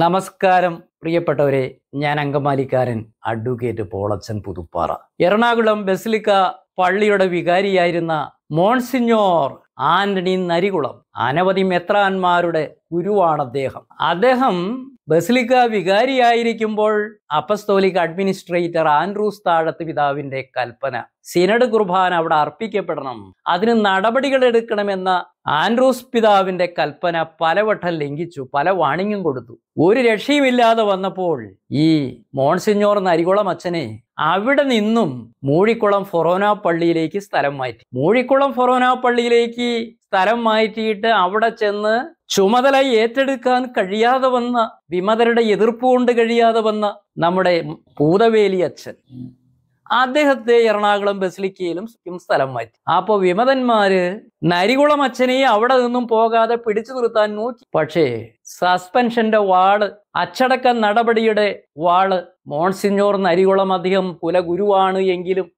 നമസ്കാരം പ്രിയപ്പെട്ടവരെ ഞാൻ അങ്കമാലിക്കാരൻ അഡ്വക്കേറ്റ് പോളച്ചൻ പുതുപ്പാറ എറണാകുളം ബസിലിക്ക പള്ളിയുടെ വികാരിയായിരുന്ന മോൺസിഞ്ഞോർ ആന്റണി നരികുളം അനവധി മെത്രാന്മാരുടെ ഗുരുവാണ് അദ്ദേഹം അദ്ദേഹം ബസിലിക്ക വികാരിയായിരിക്കുമ്പോൾ അപ്പസ്തോലിക് അഡ്മിനിസ്ട്രേറ്റർ ആൻഡ്രൂസ് താഴത്ത് പിതാവിന്റെ കൽപ്പന സിനഡ് കുർബാന അവിടെ അർപ്പിക്കപ്പെടണം അതിന് നടപടികൾ എടുക്കണമെന്ന ആൻഡ്രൂസ് പിതാവിന്റെ കൽപ്പന പലവട്ടം ലംഘിച്ചു പല വാണിങ്ങും കൊടുത്തു ഒരു രക്ഷയുമില്ലാതെ വന്നപ്പോൾ ഈ മോൺസിഞ്ഞോർ നരികുളം അച്ഛനെ അവിടെ നിന്നും മൂഴിക്കുളം ഫൊറോന പള്ളിയിലേക്ക് സ്ഥലം മാറ്റി മൂഴിക്കുളം ഫൊറോന പള്ളിയിലേക്ക് സ്ഥലം മാറ്റിയിട്ട് അവിടെ ചെന്ന് ചുമതല ഏറ്റെടുക്കാൻ കഴിയാതെ വന്ന വിമതരുടെ എതിർപ്പ് കൊണ്ട് കഴിയാതെ വന്ന നമ്മുടെ പൂതവേലി അച്ഛൻ അദ്ദേഹത്തെ എറണാകുളം ബസിലിക്കയിലും സ്ഥലം മാറ്റി അപ്പോൾ വിമതന്മാര് നരികുളം അച്ഛനെ അവിടെ നിന്നും പോകാതെ പിടിച്ചു നിർത്താൻ നോക്കി പക്ഷേ സസ്പെൻഷന്റെ വാള് അച്ചടക്ക നടപടിയുടെ വാള് മോൺസിഞ്ഞോർ നരികുളം അദ്ദേഹം കുലഗുരുവാണ് എങ്കിലും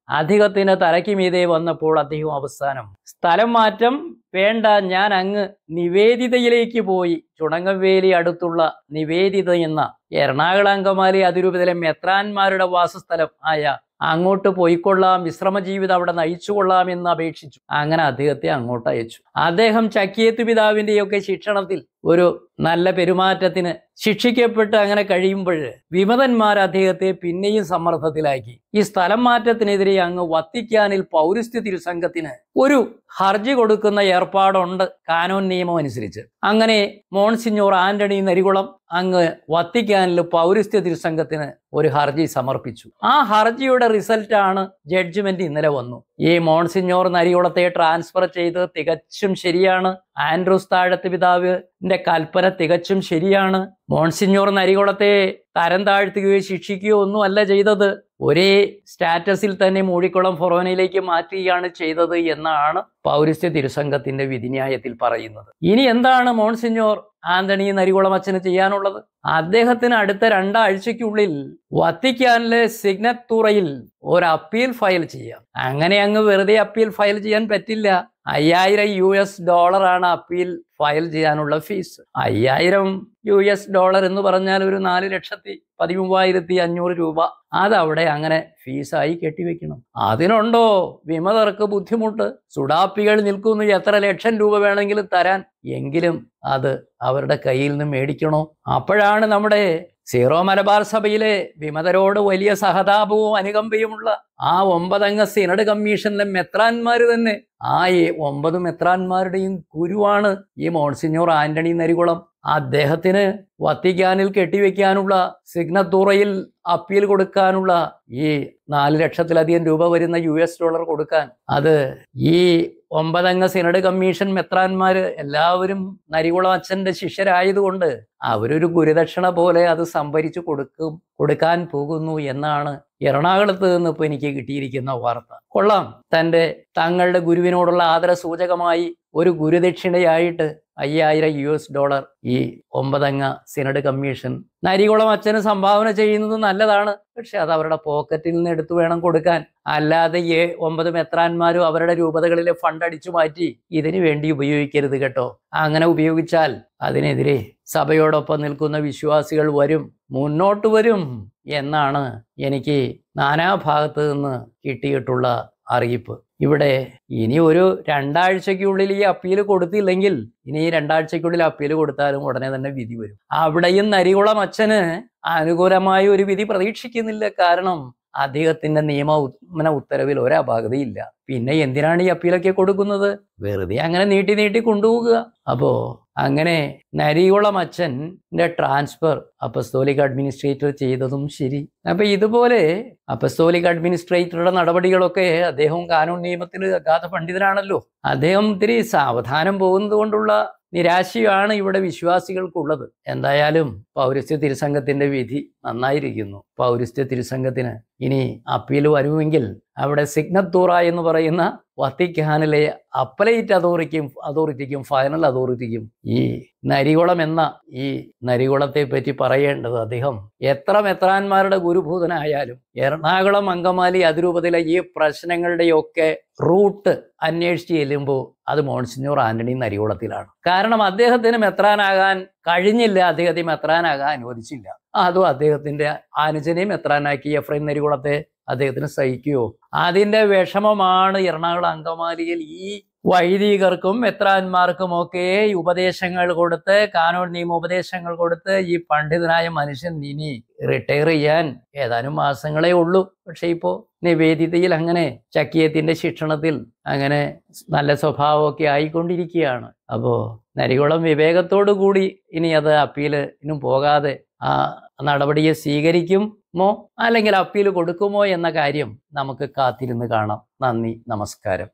തലയ്ക്ക് മീതേ വന്നപ്പോൾ അദ്ദേഹം അവസാനം സ്ഥലം മാറ്റം വേണ്ട ഞാൻ അങ്ങ് നിവേദിതയിലേക്ക് പോയി ചുണങ്ങവേലി അടുത്തുള്ള നിവേദിത എന്ന എറണാകുളം അങ്കമാലി അതിരൂപതയിലെ മെത്രാന്മാരുടെ വാസസ്ഥലം ആയ അങ്ങോട്ട് പോയിക്കൊള്ളാം വിശ്രമ ജീവിതം അവിടെ നയിച്ചുകൊള്ളാം എന്ന് അപേക്ഷിച്ചു അങ്ങനെ അദ്ദേഹത്തെ അങ്ങോട്ട് അയച്ചു അദ്ദേഹം ചക്കിയത്ത് പിതാവിൻ്റെയൊക്കെ ശിക്ഷണത്തിൽ ഒരു നല്ല പെരുമാറ്റത്തിന് ശിക്ഷിക്കപ്പെട്ട് അങ്ങനെ കഴിയുമ്പോൾ വിമതന്മാർ അദ്ദേഹത്തെ പിന്നെയും സമ്മർദ്ദത്തിലാക്കി ഈ സ്ഥലം മാറ്റത്തിനെതിരെ അങ്ങ് വത്തിക്കാനിൽ പൗരസ്ത്യത്തിൽ സംഘത്തിന് ഒരു ഹർജി കൊടുക്കുന്ന ഏർപ്പാടുണ്ട് കാനോൻ നിയമം അനുസരിച്ച് അങ്ങനെ മോൺസിഞ്ഞോർ ആന്റണി നരികുളം അങ്ങ് വത്തിക്കാനിൽ പൗരസ്ത്യത്തിൽ തിരുസംഘത്തിന് ഒരു ഹർജി സമർപ്പിച്ചു ആ ഹർജിയുടെ റിസൾട്ടാണ് ജഡ്ജ്മെന്റ് ഇന്നലെ വന്നു ഈ മോൺസിഞ്ഞോർ നരികുളത്തെ ട്രാൻസ്ഫർ ചെയ്ത് തികച്ചും ശരിയാണ് ആൻഡ്രൂസ് താഴത്ത് പിതാവ് എന്റെ കൽപ്പന തികച്ചും ശരിയാണ് മോൺസിഞ്ഞോർ നരികുളത്തെ തരം താഴ്ത്തുകയോ ശിക്ഷിക്കുകയോ ഒന്നും അല്ല ചെയ്തത് ഒരേ സ്റ്റാറ്റസിൽ തന്നെ മൂഴിക്കുളം ഫൊറോനയിലേക്ക് മാറ്റുകയാണ് ചെയ്തത് എന്നാണ് പൗരസ്ത്യ തിരുസംഘത്തിന്റെ വിധിന്യായത്തിൽ പറയുന്നത് ഇനി എന്താണ് മോൺസിഞ്ഞോർ ആന്റണി നരികുളം അച്ഛന് ചെയ്യാനുള്ളത് അദ്ദേഹത്തിന് അടുത്ത രണ്ടാഴ്ചക്കുള്ളിൽ വത്തിക്കാനിലെ സിഗ്നത്തൂറയിൽ ഒരു അപ്പീൽ ഫയൽ ചെയ്യാം അങ്ങനെ അങ്ങ് വെറുതെ അപ്പീൽ ഫയൽ ചെയ്യാൻ പറ്റില്ല അയ്യായിരം യു എസ് ഡോളറാണ് അപ്പീൽ ഫയൽ ചെയ്യാനുള്ള ഫീസ് അയ്യായിരം യു എസ് ഡോളർ എന്ന് പറഞ്ഞാൽ ഒരു നാല് ലക്ഷത്തി പതിമൂവായിരത്തി അഞ്ഞൂറ് രൂപ അതവിടെ അങ്ങനെ ഫീസായി കെട്ടിവെക്കണം അതിനുണ്ടോ വിമതർക്ക് ബുദ്ധിമുട്ട് സുഡാപ്പികൾ നിൽക്കുന്നു എത്ര ലക്ഷം രൂപ വേണമെങ്കിലും തരാൻ എങ്കിലും അത് അവരുടെ കയ്യിൽ നിന്ന് മേടിക്കണോ അപ്പോഴാണ് നമ്മുടെ സീറോ മലബാർ സഭയിലെ വിമതരോട് വലിയ സഹതാപവും അനുകമ്പയുമുള്ള ആ ഒമ്പതംഗ സിനഡ് കമ്മീഷനിലെ മെത്രാന്മാർ തന്നെ ആ ഒമ്പത് മെത്രാന്മാരുടെയും ഗുരുവാണ് ഈ മോൺസിഞ്ഞോർ ആന്റണി നരികുളം അദ്ദേഹത്തിന് വത്തിക്കാനിൽ കെട്ടിവെക്കാനുള്ള സിഗ്നത്തൂറയിൽ അപ്പീൽ കൊടുക്കാനുള്ള ഈ നാല് ലക്ഷത്തിലധികം രൂപ വരുന്ന യു എസ് ഡോളർ കൊടുക്കാൻ അത് ഈ ഒമ്പതംഗ സിനഡ് കമ്മീഷൻ മെത്രാന്മാർ എല്ലാവരും നരികുളം അച്ഛൻ്റെ ശിഷ്യരായതുകൊണ്ട് അവരൊരു ഗുരുദക്ഷിണ പോലെ അത് സംഭരിച്ചു കൊടുക്കും കൊടുക്കാൻ പോകുന്നു എന്നാണ് എറണാകുളത്ത് നിന്ന് ഇപ്പൊ എനിക്ക് കിട്ടിയിരിക്കുന്ന വാർത്ത കൊള്ളാം തൻ്റെ തങ്ങളുടെ ഗുരുവിനോടുള്ള ആദര സൂചകമായി ഒരു ഗുരുദക്ഷിണയായിട്ട് അയ്യായിരം യു എസ് ഡോളർ ഈ ഒമ്പതംഗ സിനഡ് കമ്മീഷൻ നരികുളം അച്ഛന് സംഭാവന ചെയ്യുന്നത് നല്ലതാണ് പക്ഷെ അത് അവരുടെ പോക്കറ്റിൽ നിന്ന് എടുത്തു വേണം കൊടുക്കാൻ അല്ലാതെ ഈ ഒമ്പത് മെത്രാന്മാരും അവരുടെ രൂപതകളിലെ ഫണ്ട് അടിച്ചു മാറ്റി ഇതിനു വേണ്ടി ഉപയോഗിക്കരുത് കേട്ടോ അങ്ങനെ ഉപയോഗിച്ചാൽ അതിനെതിരെ സഭയോടൊപ്പം നിൽക്കുന്ന വിശ്വാസികൾ വരും മുന്നോട്ട് വരും എന്നാണ് എനിക്ക് നാനാഭാഗത്ത് നിന്ന് കിട്ടിയിട്ടുള്ള അറിയിപ്പ് ഇവിടെ ഇനി ഒരു രണ്ടാഴ്ചയ്ക്കുള്ളിൽ ഈ അപ്പീൽ കൊടുത്തില്ലെങ്കിൽ ഇനി ഈ രണ്ടാഴ്ചയ്ക്കുള്ളിൽ അപ്പീൽ കൊടുത്താലും ഉടനെ തന്നെ വിധി വരും അവിടെയും നരികുളം അച്ഛന് അനുകൂലമായ ഒരു വിധി പ്രതീക്ഷിക്കുന്നില്ല കാരണം അദ്ദേഹത്തിന്റെ നിയമന ഉത്തരവിൽ ഒരപാകതയില്ല പിന്നെ എന്തിനാണ് ഈ അപ്പീലൊക്കെ കൊടുക്കുന്നത് വെറുതെ അങ്ങനെ നീട്ടി നീട്ടി കൊണ്ടുപോകുക അപ്പോ അങ്ങനെ നരികുളം അച്ഛൻ്റെ ട്രാൻസ്ഫർ അപ്പസ്തോലിക് അഡ്മിനിസ്ട്രേറ്റർ ചെയ്തതും ശരി അപ്പൊ ഇതുപോലെ അപ്പസ്തോലിക് അഡ്മിനിസ്ട്രേറ്ററുടെ നടപടികളൊക്കെ അദ്ദേഹം കാനൂൺ നിയമത്തിൽ അഗാധ പണ്ഡിതനാണല്ലോ അദ്ദേഹം ഇത്തിരി സാവധാനം പോകുന്നത് കൊണ്ടുള്ള നിരാശയാണ് ഇവിടെ വിശ്വാസികൾക്കുള്ളത് എന്തായാലും പൗരസ്ത്യ തിരുസംഘത്തിൻ്റെ വിധി നന്നായിരിക്കുന്നു പൗരസ്ത്യ തിരുസംഘത്തിന് ഇനി അപ്പീൽ വരുമെങ്കിൽ അവിടെ സിഗ്നത്തൂറ എന്ന് പറയുന്ന വത്തിക്കാനിലെ അപ്പലേറ്റ് അതോറിറ്റിക്കും അതോറിറ്റിക്കും ഫൈനൽ അതോറിറ്റിക്കും ഈ നരികുളം എന്ന ഈ നരികുളത്തെ പറ്റി പറയേണ്ടത് അദ്ദേഹം എത്ര മെത്രാന്മാരുടെ ഗുരുഭൂതനായാലും എറണാകുളം അങ്കമാലി അതിരൂപതയിലെ ഈ പ്രശ്നങ്ങളുടെയൊക്കെ റൂട്ട് അന്വേഷിച്ച് ചെല്ലുമ്പോൾ അത് മോൺസിഞ്ഞോർ ആന്റണി നരികുളത്തിലാണ് കാരണം അദ്ദേഹത്തിന് മെത്രാനാകാൻ കഴിഞ്ഞില്ല അദ്ദേഹത്തെ മെത്രാനാകാൻ അനുവദിച്ചില്ല അതും അദ്ദേഹത്തിന്റെ ആനുജനെയും മെത്രാനാക്കി എഫ്രൈം നരികുളത്തെ അദ്ദേഹത്തിന് സഹിക്കുമോ അതിൻ്റെ വിഷമമാണ് എറണാകുളം അങ്കമാലിയിൽ ഈ വൈദികർക്കും മെത്രാന്മാർക്കും ഒക്കെ ഉപദേശങ്ങൾ കൊടുത്ത് കാനോൺ നിയമ ഉപദേശങ്ങൾ കൊടുത്ത് ഈ പണ്ഡിതനായ മനുഷ്യൻ ഇനി റിട്ടയർ ചെയ്യാൻ ഏതാനും മാസങ്ങളേ ഉള്ളൂ പക്ഷെ ഇപ്പോൾ നിവേദിതയിൽ അങ്ങനെ ചക്കിയത്തിൻ്റെ ശിക്ഷണത്തിൽ അങ്ങനെ നല്ല സ്വഭാവമൊക്കെ ആയിക്കൊണ്ടിരിക്കുകയാണ് അപ്പോൾ നരികുളം വിവേകത്തോടു കൂടി ഇനി അത് അപ്പീലിനും പോകാതെ ആ നടപടിയെ സ്വീകരിക്കും മോ അല്ലെങ്കിൽ അപ്പീൽ കൊടുക്കുമോ എന്ന കാര്യം നമുക്ക് കാത്തിരുന്ന് കാണാം നന്ദി നമസ്കാരം